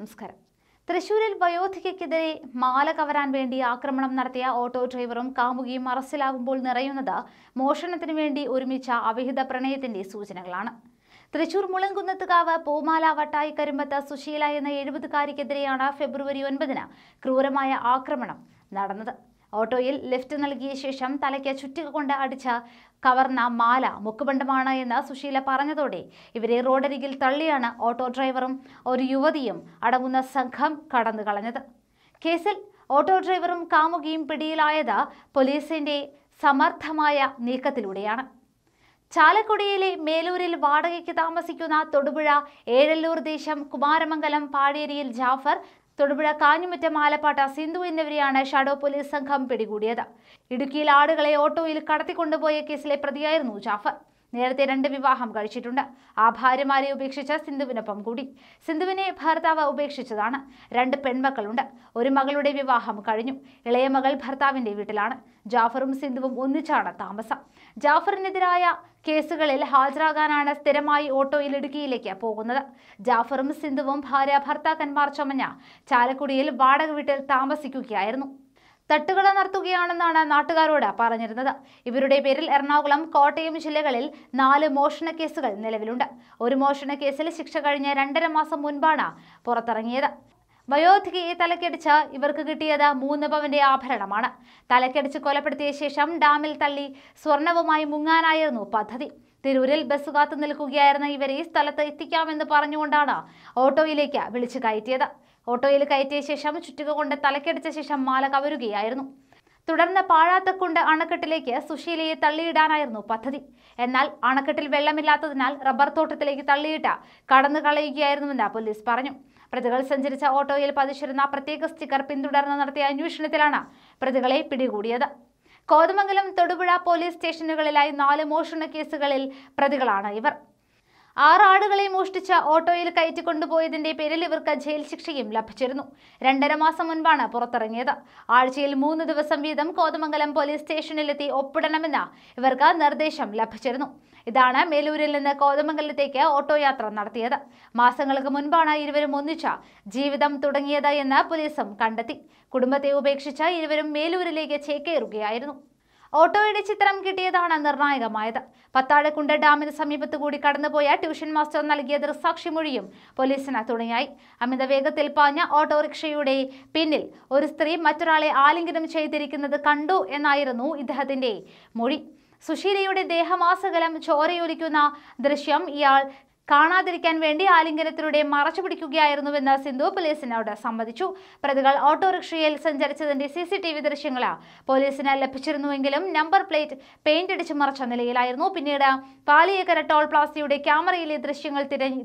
നമസ്കാരം തൃശൂരിൽ വയോധികയ്ക്കെതിരെ മാല കവരാൻ വേണ്ടി ആക്രമണം നടത്തിയ ഓട്ടോ ഡ്രൈവറും കാമുകിയും അറസ്റ്റിലാകുമ്പോൾ നിറയുന്നത് മോഷണത്തിനു വേണ്ടി ഒരുമിച്ച അവിഹിത പ്രണയത്തിന്റെ സൂചനകളാണ് തൃശൂർ മുളങ്കുന്നത്തുകാവ് പൂമാല വട്ടായി കരുമ്പത്ത് സുശീല എന്ന എഴുപതുകാരിക്കെതിരെയാണ് ഫെബ്രുവരി ഒൻപതിന് ക്രൂരമായ ആക്രമണം നടന്നത് ഓട്ടോയിൽ ലിഫ്റ്റ് നൽകിയ ശേഷം തലയ്ക്ക് ചുറ്റിക കൊണ്ട് അടിച്ച കവർന്ന മാല മുക്കുബണ്ഡമാണ് എന്ന് സുശീല പറഞ്ഞതോടെ ഇവരെ റോഡരികിൽ തള്ളിയാണ് ഓട്ടോ ഡ്രൈവറും ഒരു യുവതിയും അടങ്ങുന്ന സംഘം കടന്നു കളഞ്ഞത് കേസിൽ ഓട്ടോ ഡ്രൈവറും കാമുകിയും പിടിയിലായത് പോലീസിന്റെ സമർത്ഥമായ നീക്കത്തിലൂടെയാണ് ചാലക്കുടിയിലെ മേലൂരിൽ വാടകയ്ക്ക് താമസിക്കുന്ന തൊടുപുഴ ഏഴല്ലൂർ ദേശം കുമാരമംഗലം പാഴേരിയിൽ ജാഫർ തൊടുപുഴ കാഞ്ഞുമുറ്റം ആലപ്പാട്ട സിന്ധു എന്നിവരെയാണ് ഷാഡോ പോലീസ് സംഘം പിടികൂടിയത് ഇടുക്കിയിൽ ആടുകളെ ഓട്ടോയിൽ കടത്തിക്കൊണ്ടുപോയ കേസിലെ പ്രതിയായിരുന്നു ജാഫർ നേരത്തെ രണ്ട് വിവാഹം കഴിച്ചിട്ടുണ്ട് ആ ഭാര്യമാരെ ഉപേക്ഷിച്ച സിന്ധുവിനൊപ്പം കൂടി സിന്ധുവിനെ ഭർത്താവ് ഉപേക്ഷിച്ചതാണ് രണ്ട് പെൺമക്കളുണ്ട് ഒരു മകളുടെ വിവാഹം കഴിഞ്ഞു ഇളയ മകൾ ഭർത്താവിന്റെ വീട്ടിലാണ് ജാഫറും സിന്ധുവും ഒന്നിച്ചാണ് താമസം ജാഫറിനെതിരായ കേസുകളിൽ ഹാജരാകാനാണ് സ്ഥിരമായി ഓട്ടോയിൽ ഇടുക്കിയിലേക്ക് പോകുന്നത് ജാഫറും സിന്ധുവും ഭാര്യ ഭർത്താക്കന്മാർ ചുമഞ്ഞ ചാലക്കുടിയിൽ വാടക വീട്ടിൽ താമസിക്കുകയായിരുന്നു തട്ടുകട നടത്തുകയാണെന്നാണ് നാട്ടുകാരോട് പറഞ്ഞിരുന്നത് ഇവരുടെ പേരിൽ എറണാകുളം കോട്ടയം ജില്ലകളിൽ നാല് മോഷണ കേസുകൾ നിലവിലുണ്ട് ഒരു മോഷണ കേസിൽ ശിക്ഷ കഴിഞ്ഞ രണ്ടര മാസം മുൻപാണ് പുറത്തിറങ്ങിയത് വയോധികയെ തലക്കടിച്ച് ഇവർക്ക് കിട്ടിയത് മൂന്ന് പവന്റെ ആഭരണമാണ് തലക്കടിച്ച് കൊലപ്പെടുത്തിയ ശേഷം ഡാമിൽ തള്ളി സ്വർണവുമായി മുങ്ങാനായിരുന്നു പദ്ധതി തിരൂരിൽ ബസ് കാത്തു നിൽക്കുകയായിരുന്ന ഇവരെ സ്ഥലത്ത് എത്തിക്കാമെന്ന് പറഞ്ഞുകൊണ്ടാണ് ഓട്ടോയിലേക്ക് വിളിച്ചു കയറ്റിയത് ഓട്ടോയിൽ കയറ്റിയ ശേഷം ചുറ്റുക കൊണ്ട് തലക്കടിച്ച ശേഷം മാല കവരുകയായിരുന്നു തുടർന്ന് പാഴാത്തക്കുണ്ട് അണക്കെട്ടിലേക്ക് സുശീലയെ തള്ളിയിടാനായിരുന്നു പദ്ധതി എന്നാൽ അണക്കെട്ടിൽ വെള്ളമില്ലാത്തതിനാൽ റബ്ബർ തോട്ടത്തിലേക്ക് തള്ളിയിട്ട കടന്നു കളയുകയായിരുന്നുവെന്ന് പോലീസ് പറഞ്ഞു പ്രതികൾ സഞ്ചരിച്ച ഓട്ടോയിൽ പതിച്ചിരുന്ന പ്രത്യേക സ്റ്റിക്കർ പിന്തുടർന്ന് നടത്തിയ അന്വേഷണത്തിലാണ് പ്രതികളെ പിടികൂടിയത് കോതമംഗലം തൊടുപുഴ പോലീസ് സ്റ്റേഷനുകളിലായി നാല് മോഷണ കേസുകളിൽ പ്രതികളാണ് ഇവർ ആറ് ആടുകളെ മോഷ്ടിച്ച ഓട്ടോയിൽ കയറ്റി കൊണ്ടുപോയതിന്റെ പേരിൽ ഇവർക്ക് ജയിൽ ശിക്ഷയും ലഭിച്ചിരുന്നു രണ്ടര മാസം മുൻപാണ് പുറത്തിറങ്ങിയത് ആഴ്ചയിൽ മൂന്ന് ദിവസം വീതം കോതമംഗലം പോലീസ് സ്റ്റേഷനിലെത്തി ഒപ്പിടണമെന്ന് ഇവർക്ക് നിർദ്ദേശം ലഭിച്ചിരുന്നു ഇതാണ് മേലൂരിൽ നിന്ന് കോതമംഗലത്തേക്ക് ഓട്ടോ യാത്ര നടത്തിയത് മാസങ്ങൾക്ക് മുൻപാണ് ഇരുവരും ഒന്നിച്ച ജീവിതം തുടങ്ങിയത് എന്ന് പോലീസും കണ്ടെത്തി കുടുംബത്തെ ഉപേക്ഷിച്ച ഇരുവരും മേലൂരിലേക്ക് ചേക്കേറുകയായിരുന്നു ഓട്ടോയുടെ ചിത്രം കിട്ടിയതാണ് നിർണായകമായത് പത്താഴക്കുണ്ട് ഡാമിന് സമീപത്ത് കൂടി കടന്നുപോയ ട്യൂഷൻ മാസ്റ്റർ നൽകിയ മൊഴിയും പോലീസിന് തുണയായി അമിത വേഗത്തിൽ പാഞ്ഞ ഓട്ടോറിക്ഷയുടെ പിന്നിൽ ഒരു സ്ത്രീ മറ്റൊരാളെ ആലിംഗനം ചെയ്തിരിക്കുന്നത് കണ്ടു എന്നായിരുന്നു ഇദ്ദേഹത്തിന്റെ മൊഴി സുശീലയുടെ ദേഹമാസകലം ചോരയൊലിക്കുന്ന ദൃശ്യം ഇയാൾ കാണാതിരിക്കാൻ വേണ്ടി ആലിംഗനത്തിലൂടെ മറച്ചു പിടിക്കുകയായിരുന്നുവെന്ന് സിന്ധു പോലീസിനോട് സമ്മതിച്ചു പ്രതികൾ ഓട്ടോറിക്ഷയിൽ സഞ്ചരിച്ചതിന്റെ സി സി ടി വി ദൃശ്യങ്ങളാണ് പോലീസിന് ലഭിച്ചിരുന്നുവെങ്കിലും നമ്പർ പ്ലേറ്റ് പെയിന്റ് അടിച്ച് മറച്ച നിലയിലായിരുന്നു പിന്നീട് പാലിയേക്കര ടോൾ പ്ലാസ്റ്റിയുടെ ക്യാമറയിലെ ദൃശ്യങ്ങൾ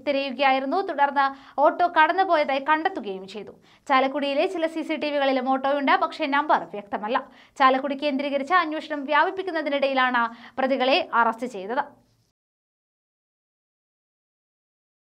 തിരയുകയായിരുന്നു തുടർന്ന് ഓട്ടോ കടന്നുപോയതായി കണ്ടെത്തുകയും ചെയ്തു ചാലക്കുടിയിലെ ചില സി സി ടി വികളിലും ഓട്ടോയുണ്ട് പക്ഷേ നമ്പർ വ്യക്തമല്ല ചാലക്കുടി കേന്ദ്രീകരിച്ച അന്വേഷണം വ്യാപിപ്പിക്കുന്നതിനിടയിലാണ് പ്രതികളെ അറസ്റ്റ് ചെയ്തത്